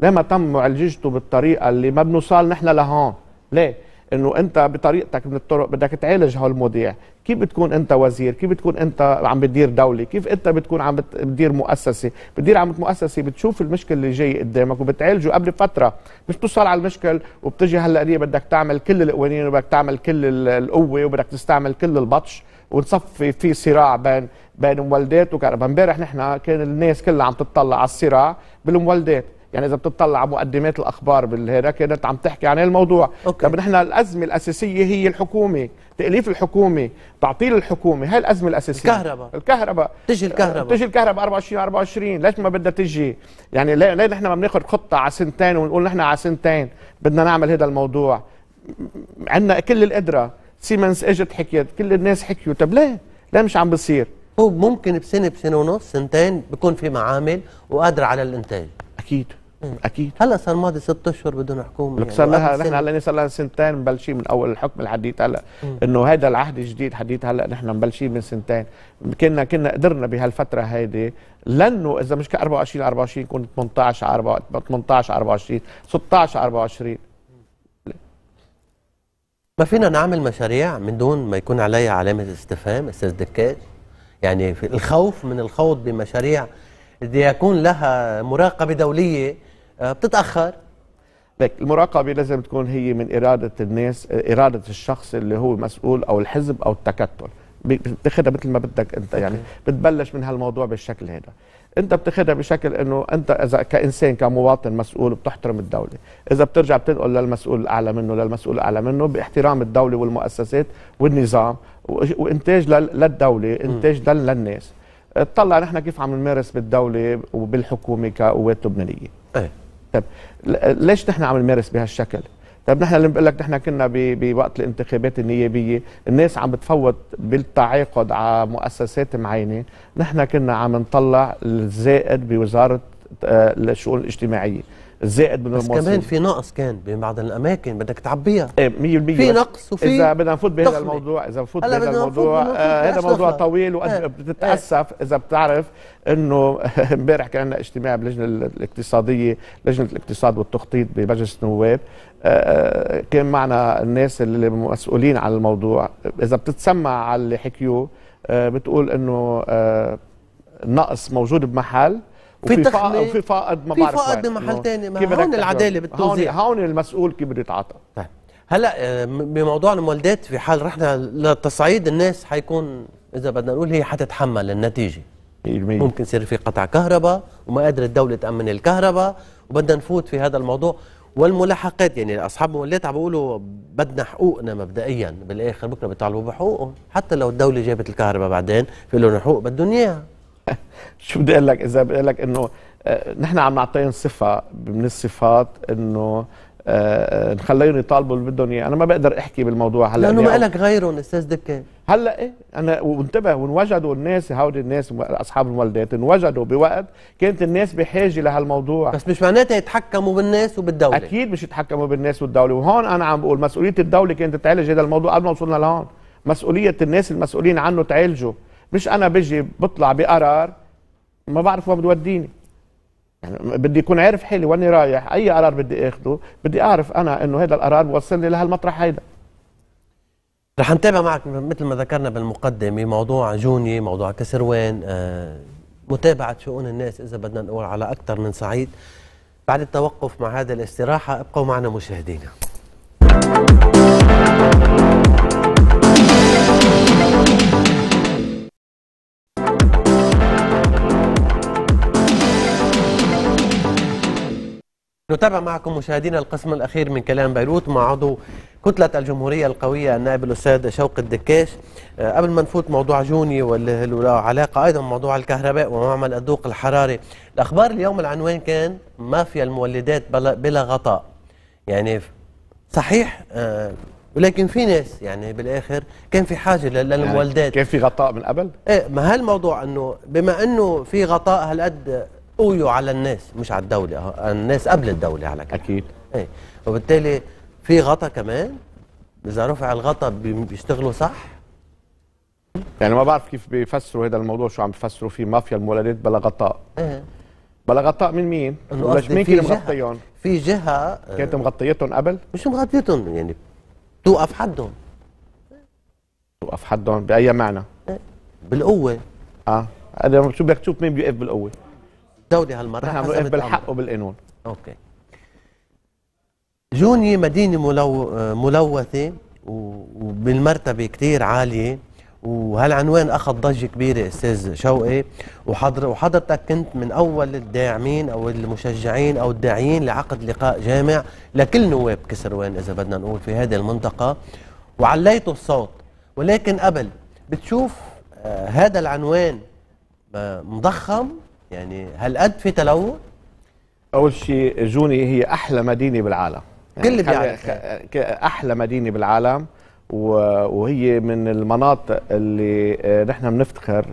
لما تم معالجته بالطريقه اللي ما بنوصل نحن لهون ليه انه انت بطريقتك من الطرق بدك تعالج هالمواضيع كيف بتكون انت وزير كيف بتكون انت عم بتدير دوله كيف انت بتكون عم بتدير مؤسسه بتدير عم مؤسسه بتشوف المشكله اللي جاي قدامك وبتعالجه قبل فتره مش بتوصل على المشكل وبتجي هلا بدك تعمل كل القوانين وبدك تعمل كل القوه وبدك تستعمل كل البطش وتصفي في صراع بين بين مولدات وكهرباء امبارح نحن كان الناس كلها عم تطلع على الصراع بالمولدات يعني اذا بتطلع مقدمات الاخبار بالهيدا كانت عم تحكي عن الموضوع أوكي. طب نحن الازمه الاساسيه هي الحكومه تاليف الحكومه تعطيل الحكومه هاي الازمه الاساسيه الكهرباء الكهرباء تجي الكهرباء تجي الكهرباء 24 24 ليش ما بدها تجي يعني ليه, ليه نحن ما بناخذ خطه على سنتين ونقول نحن على سنتين بدنا نعمل هذا الموضوع عندنا كل القدره سيمنز اجت حكيت كل الناس حكيوا طب ليه ليه مش عم بصير هو ممكن بسنه بسنه ونص سنتين بكون في معامل وقادره على الانتاج اكيد اكيد هلا صار ماضي ست اشهر بدون حكومه لك يعني، صار لها نحن هلا صار لها سنتين مبلشين من اول الحكم الحديث هلا انه هذا العهد الجديد حديث هلا نحن مبلشين من سنتين كنا كنا قدرنا بهالفتره هيدي لانه اذا مش 24 24 يكون 18 18 24 16 24 ما فينا نعمل مشاريع من دون ما يكون عليها علامه استفهام استاذ دكاج يعني الخوف من الخوض بمشاريع ليكون لها مراقبه دوليه آه، بتتاخر لك المراقبه لازم تكون هي من اراده الناس آه، اراده الشخص اللي هو مسؤول او الحزب او التكتل بتاخذها مثل ما بدك انت يعني بتبلش من هالموضوع بالشكل هذا انت بتاخذها بشكل انه انت اذا كانسان كمواطن مسؤول بتحترم الدوله اذا بترجع بتنقل للمسؤول الاعلى منه للمسؤول الاعلى منه باحترام الدوله والمؤسسات والنظام وانتاج للدوله انتاج للناس تطلع نحن كيف عم نمارس بالدوله وبالحكومه كقوات لبنانيه ايه طيب ليش نحن عم نمارس بهالشكل؟ طيب نحن اللي بقول لك نحن كنا بوقت الانتخابات النيابيه الناس عم بتفوت بالتعاقد على مؤسسات معينه نحن كنا عم نطلع الزائد بوزاره آه، الشؤون الاجتماعيه الزائد من المصري بس كمان في نقص كان ببعض الاماكن بدك تعبيها 100% إيه، في نقص وفي اذا بدنا نفوت بهذا الموضوع اذا بنفوت بهذا الموضوع آه، هذا آه موضوع طويل وبتتاسف إيه. آه. اذا بتعرف انه [LAUGHS] امبارح كان عندنا اجتماع باللجنه الاقتصاديه لجنه الاقتصاد والتخطيط بمجلس النواب آه، آه، كان معنا الناس اللي مسؤولين عن الموضوع اذا بتتسمع على اللي حكيوه بتقول انه النقص موجود بمحل وفي تخمه وفي فائض ما بعرف في فائض بمحل ثاني هون العداله بالتوزيع يعني. هون المسؤول كيف بده يتعاطى طيب هلا آه، بموضوع المولدات في حال رحنا للتصعيد الناس حيكون اذا بدنا نقول هي حتتحمل النتيجه المية. ممكن يصير في قطع كهرباء وما قادر الدوله تامن الكهرباء وبدنا نفوت في هذا الموضوع والملاحقات يعني اصحاب المولدات عم بيقولوا بدنا حقوقنا مبدئيا بالاخر بكره بيطالبوا بحقوقهم حتى لو الدوله جابت الكهرباء بعدين في لهم حقوق بدهم اياها [LAUGHS] شو بدي اقول لك اذا بدي اقول لك انه آه، نحن عم نعطيهم صفه من الصفات انه آه، آه، نخليهم يطالبوا اللي بدهم اياه، انا ما بقدر احكي بالموضوع هلا لانه ما لك غيرهم استاذ دكان هلا ايه انا وانتبه وانوجدوا الناس هودي الناس اصحاب المولدات انوجدوا بوقت كانت الناس بحاجه لهالموضوع بس مش معناتها يتحكموا بالناس وبالدوله اكيد مش يتحكموا بالناس والدوله وهون انا عم بقول مسؤوليه الدوله كانت تعالج هذا الموضوع قبل ما وصلنا لهون مسؤوليه الناس المسؤولين عنه تعالجه مش انا بجي بطلع بقرار ما بعرف وين بتوديني يعني بدي اكون عارف حالي وين رايح اي قرار بدي اخده بدي اعرف انا انه هذا القرار بوصلني لهالمطرح هيدا رح نتابع معك مثل ما ذكرنا بالمقدمه موضوع جوني موضوع كسروان آه متابعه شؤون الناس اذا بدنا نقول على اكثر من صعيد بعد التوقف مع هذا الاستراحه ابقوا معنا مشاهدينا نتابع معكم مشاهدينا القسم الأخير من كلام بيروت مع عضو كتلة الجمهورية القوية النائب الأستاذ شوقي الدكاش آه، قبل ما نفوت موضوع جوني واللي له علاقة أيضا بموضوع الكهرباء ومعمل الدوق الحراري الأخبار اليوم العنوان كان مافيا المولدات بلا, غطاء يعني صحيح آه، ولكن في ناس يعني بالاخر كان في حاجه للمولدات يعني كان في غطاء من قبل؟ ايه ما هالموضوع انه بما انه في غطاء هالقد قويوا على الناس مش على الدولة الناس قبل الدولة على كده أكيد ايه وبالتالي في غطا كمان إذا رفع الغطا بيشتغلوا صح يعني ما بعرف كيف بيفسروا هذا الموضوع شو عم بيفسروا فيه مافيا المولدات بلا غطاء ايه بلا غطاء من مين؟ مين كان مغطيهم؟ في جهة آه، كانت مغطيتهم قبل؟ مش مغطيتهم يعني توقف حدهم توقف حدهم بأي معنى؟ إيه. بالقوة اه أنا شو بدك تشوف مين بيوقف بالقوة؟ دوري هالمره نحن بنوقف بالحق وبالقانون اوكي جوني مدينه ملو... ملوثه وبالمرتبه كثير عاليه وهالعنوان اخذ ضجه كبيره استاذ شوقي وحضر وحضرتك كنت من اول الداعمين او المشجعين او الداعيين لعقد لقاء جامع لكل نواب كسروان اذا بدنا نقول في هذه المنطقه وعليتوا الصوت ولكن قبل بتشوف آه، هذا العنوان آه، مضخم يعني هل قد في تلوث؟ اول شيء جوني هي احلى مدينه بالعالم يعني كل بيعرف احلى مدينه بالعالم وهي من المناطق اللي آه، نحن بنفتخر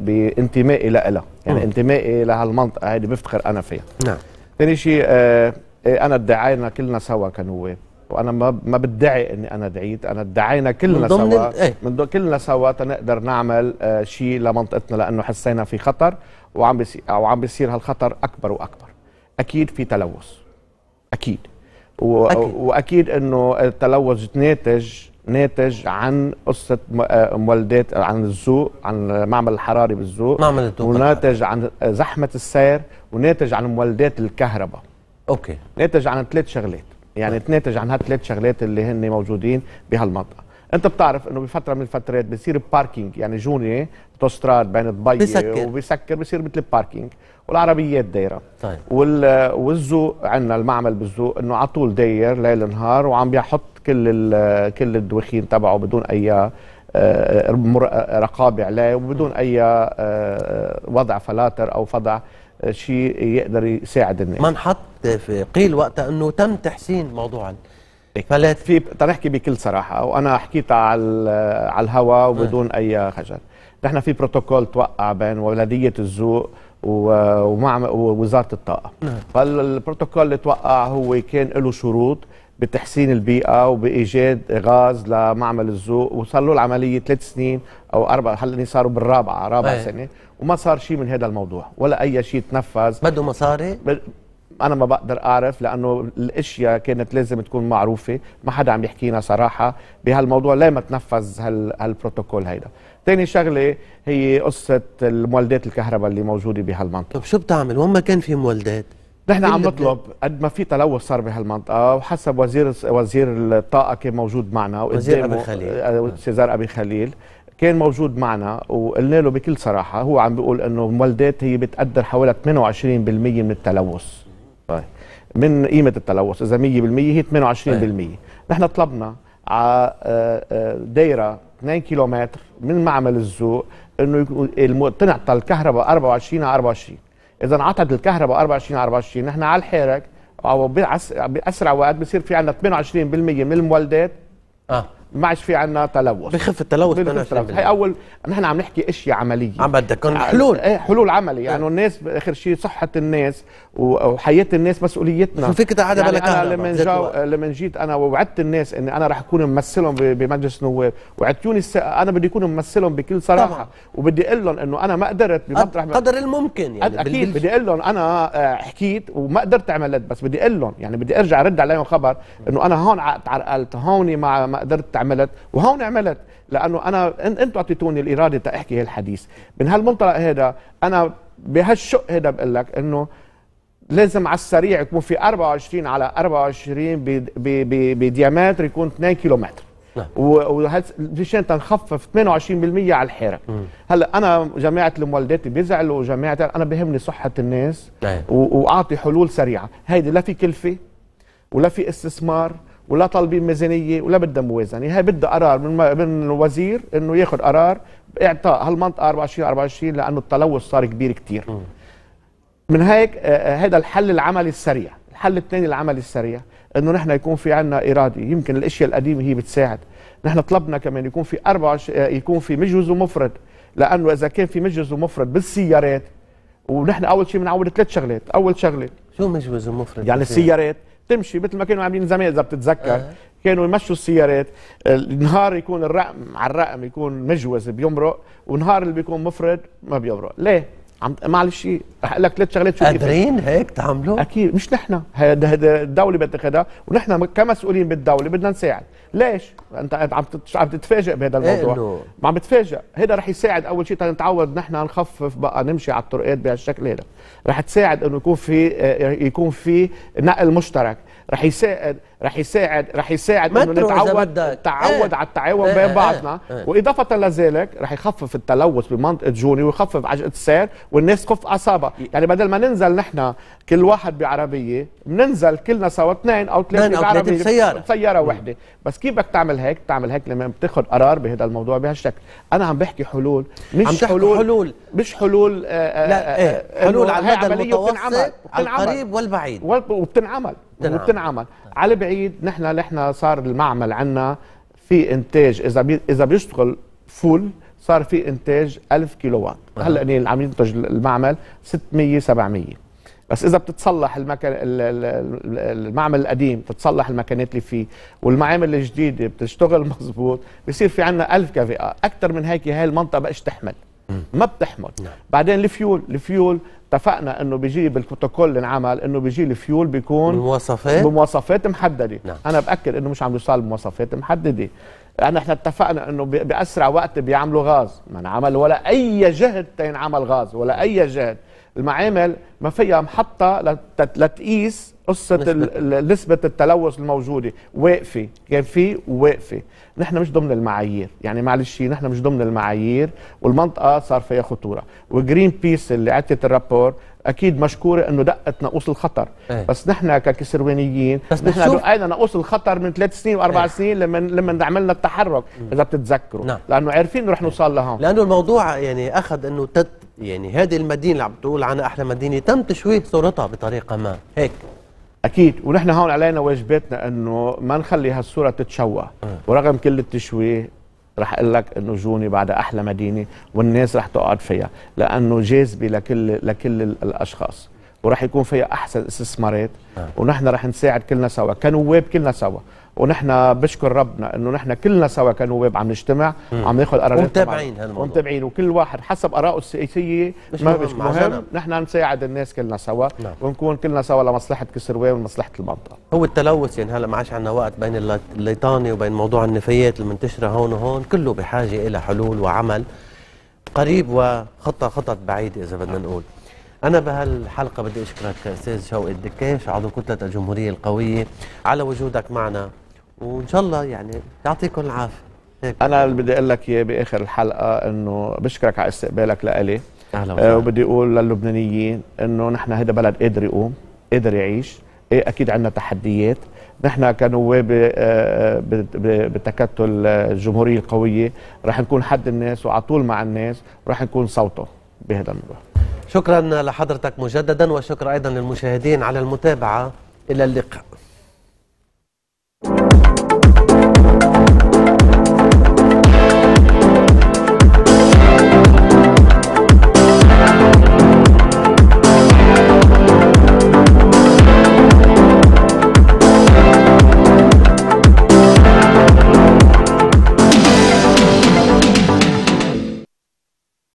بانتمائي لها يعني انتمائي لهالمنطقه هذه بفتخر انا فيها نعم ثاني شيء آه، إيه، انا ادعينا كلنا سوا كنواب وانا ما ما بدعي اني انا دعيت انا ادعينا كلنا سوا من ضمن ايه؟ من كلنا سوا تنقدر نعمل آه، شيء لمنطقتنا لانه حسينا في خطر وعم بيصير او عم بيصير هالخطر اكبر واكبر اكيد في تلوث اكيد واكيد انه التلوث ناتج ناتج عن قصه آه، مولدات عن الذوق عن المعمل الحراري بالذوق معمل وناتج عن زحمه السير وناتج عن مولدات الكهرباء اوكي ناتج عن ثلاث شغلات يعني تناتج عن هالثلاث شغلات اللي هن موجودين بهالمنطقه انت بتعرف انه بفتره من الفترات بصير باركينج يعني جوني توستراد بين دبي وبسكر بصير مثل باركينج والعربيات دايره طيب وال عندنا المعمل بالزو انه على طول داير ليل نهار وعم بيحط كل كل الدوخين تبعه بدون اي آه، آه، آه، رقابه عليه وبدون اي وضع فلاتر او فضع شيء يقدر يساعد الناس ما انحط في قيل وقتها انه تم تحسين موضوع إيه. فلا في تنحكي بكل صراحه وانا حكيت على على الهواء وبدون اي خجل نحن في بروتوكول توقع بين ولديه الذوق ومع وزاره الطاقه نعم. فالبروتوكول اللي توقع هو كان له شروط بتحسين البيئه وبايجاد غاز لمعمل الذوق وصار له العمليه ثلاث سنين او اربع هلا صاروا بالرابعه رابع أيه. سنه وما صار شيء من هذا الموضوع ولا اي شيء تنفذ بده مصاري انا ما بقدر اعرف لانه الاشياء كانت لازم تكون معروفه ما حدا عم يحكينا صراحه بهالموضوع ليه ما تنفذ هال هالبروتوكول هيدا ثاني شغله هي قصه المولدات الكهرباء اللي موجوده بهالمنطقه طب شو بتعمل وين ما كان في مولدات نحن عم نطلب قد ما في تلوث صار بهالمنطقه وحسب وزير وزير الطاقه كان موجود معنا وزير ابي خليل آه، سيزار ابي خليل كان موجود معنا وقلنا له بكل صراحه هو عم بيقول انه المولدات هي بتقدر حوالي 28% من التلوث طيب من قيمه التلوث اذا 100% هي 28% بالمية. طيب. نحن طلبنا على آه، آه، دايره 2 كيلومتر من معمل الذوق انه تنعطى الكهرباء 24 على 24 اذا انعطت الكهرباء 24 على 24 نحن على الحرك او باسرع وقت بصير في عندنا 28% من المولدات اه ما عادش في عندنا تلوث بخف التلوث هي اول نحن عم نحكي اشياء عمليه عم بدك آه، حلول ايه حلول عملي إيه. يعني الناس اخر شيء صحه الناس وحياه الناس مسؤوليتنا شو فيك تقعد يعني بلا انا لما جو... لما جيت انا ووعدت الناس اني انا رح اكون ممثلهم بمجلس النواب وعدتوني الس... انا بدي اكون ممثلهم بكل صراحه طبعا. وبدي اقول لهم انه انا ما قدرت بمطرح قدر الممكن يعني اكيد بالبلش. بدي اقول لهم انا آه، حكيت وما قدرت عملت بس بدي اقول لهم يعني بدي ارجع ارد عليهم خبر انه انا هون تعرقلت هون ما قدرت عملت وهون عملت لانه انا انتم اعطيتوني الاراده تاحكي هالحديث من هالمنطلق هذا انا بهالشق هذا بقول لك انه لازم على السريع يكون في 24 على 24 بديامتر يكون 2 كيلومتر نعم ومشان تنخفف 28% على الحيره هلا انا جماعه المولدات بيزعلوا جماعه انا بهمني صحه الناس نعم. واعطي حلول سريعه هيدي لا في كلفه ولا في استثمار ولا طالبين ميزانيه ولا بدها موازنه هي بدها قرار من من الوزير انه ياخذ قرار باعطاء هالمنطقه 24 24 لانه التلوث صار كبير كثير من هيك هذا آه، آه، الحل العملي السريع الحل الثاني العملي السريع انه نحن يكون في عندنا اراده يمكن الاشياء القديمه هي بتساعد نحن طلبنا كمان يكون في 24 آه، يكون في مجوز ومفرد لانه اذا كان في مجوز ومفرد بالسيارات ونحن اول شيء بنعود ثلاث شغلات اول شغله شو مجوز ومفرد يعني السيارات تمشي مثل ما كانوا عاملين زمان اذا بتتذكر آه. كانوا يمشوا السيارات النهار يكون الرقم على الرقم يكون مجوز بيمرق ونهار اللي بيكون مفرد ما بيمرق ليه عم معلش اقول لك ثلاث شغلات شو قادرين هيك تعملوا؟ اكيد مش نحن هذا الدوله بتاخذها ونحن كمسؤولين بالدوله بدنا نساعد، ليش؟ انت عم عم تتفاجئ بهذا الموضوع إيه عم بتفاجئ، هذا رح يساعد اول شيء تنتعود نحن نخفف بقى نمشي على الطرقات بهالشكل هذا، رح تساعد انه يكون في آه، يكون في نقل مشترك، رح يساعد راح يساعد راح يساعد انه نتعود تعود إيه. على التعاون بين إيه، إيه، بعضنا ايه واضافه لذلك راح يخفف التلوث بمنطقه جوني ويخفف عجقه السير والناس تخف اعصابها يعني بدل ما ننزل نحن كل واحد بعربيه بننزل كلنا سوا اثنين او ثلاثه بعربيه بسياره سياره وحده بس كيف بدك تعمل هيك بتعمل هيك لما بتاخذ قرار بهذا الموضوع بهالشكل انا عم بحكي حلول مش عم حلول حلول مش حلول آآ آه، آه، لا آه، ايه حلول على المدى المتوسط على القريب والبعيد وبتنعمل وبتنعمل على بعيد نحن نحن صار المعمل عندنا في انتاج اذا بي اذا بيشتغل فول صار في انتاج 1000 كيلو وات هلا اللي عم ينتج المعمل 600 700 بس اذا بتتصلح المكن المعمل القديم بتتصلح المكنات اللي فيه والمعامل الجديده بتشتغل [LAUGHS] مزبوط بصير في عندنا 1000 كافي اكثر من هيك هاي المنطقه بقش تحمل ما بتحمل نعم. بعدين الفيول الفيول اتفقنا انه بيجي بالبروتوكول اللي انعمل انه بيجي الفيول بيكون بمواصفات بمواصفات محدده نعم. انا باكد انه مش عم يوصل بمواصفات محدده انا احنا اتفقنا انه باسرع وقت بيعملوا غاز ما انعمل ولا اي جهد تينعمل غاز ولا اي جهد المعامل ما فيها محطه لتقيس قصه نسبه التلوث الموجوده واقفه كان في وواقفه نحن مش ضمن المعايير يعني معلش نحن مش ضمن المعايير والمنطقه صار فيها خطوره وجرين بيس اللي عدت الرابور اكيد مشكوره انه دقت ناقوس الخطر ايه. بس نحن ككسروانيين بس نحن دقينا ناقوس الخطر من ثلاث سنين واربع ايه. سنين لما لما عملنا التحرك مم. اذا بتتذكروا نعم. لانه عارفين رح نوصل لهون إيه. لانه الموضوع يعني اخذ انه تت يعني هذه المدينه اللي عم بتقول عنها احلى مدينه تم تشويه صورتها بطريقه ما هيك اكيد ونحن هون علينا واجباتنا انه ما نخلي هالصوره تتشوه آه. ورغم كل التشويه رح اقول لك انه جوني بعد احلى مدينه والناس رح تقعد فيها لانه جاذبه لكل لكل الاشخاص وراح يكون فيها احسن استثمارات آه. ونحن راح نساعد كلنا سوا كنواب كلنا سوا ونحن بشكر ربنا انه نحن كلنا سوا كنواب عم نجتمع عم ناخذ قرارات ومتابعين هالموضوع ومتابعين وكل واحد حسب ارائه السياسيه مش ما مهم, مش مهم. نحن نساعد الناس كلنا سوا نعم. ونكون كلنا سوا لمصلحه كسروي ومصلحه المنطقه هو التلوث يعني هلا ما عادش عندنا وقت بين الليطاني وبين موضوع النفايات المنتشره هون وهون كله بحاجه الى حلول وعمل قريب وخطه خطط بعيده اذا بدنا نقول أنا بهالحلقة بدي أشكرك أستاذ شوقي الدكاش عضو كتلة الجمهورية القوية على وجودك معنا وإن شاء الله يعني يعطيكم العافية هيك. أنا اللي بدي أقول لك إياه بآخر الحلقة إنه بشكرك على استقبالك لإلي أهلا آه، وسهلا وبدي أقول للبنانيين إنه نحن هذا بلد قادر يقوم قادر يعيش إيه أكيد عندنا تحديات نحن كنواب آه، آه، بتكتل الجمهورية القوية رح نكون حد الناس وعلى طول مع الناس ورح نكون صوته بهذا الموضوع شكرا لحضرتك مجددا وشكرا أيضا للمشاهدين على المتابعة إلى اللقاء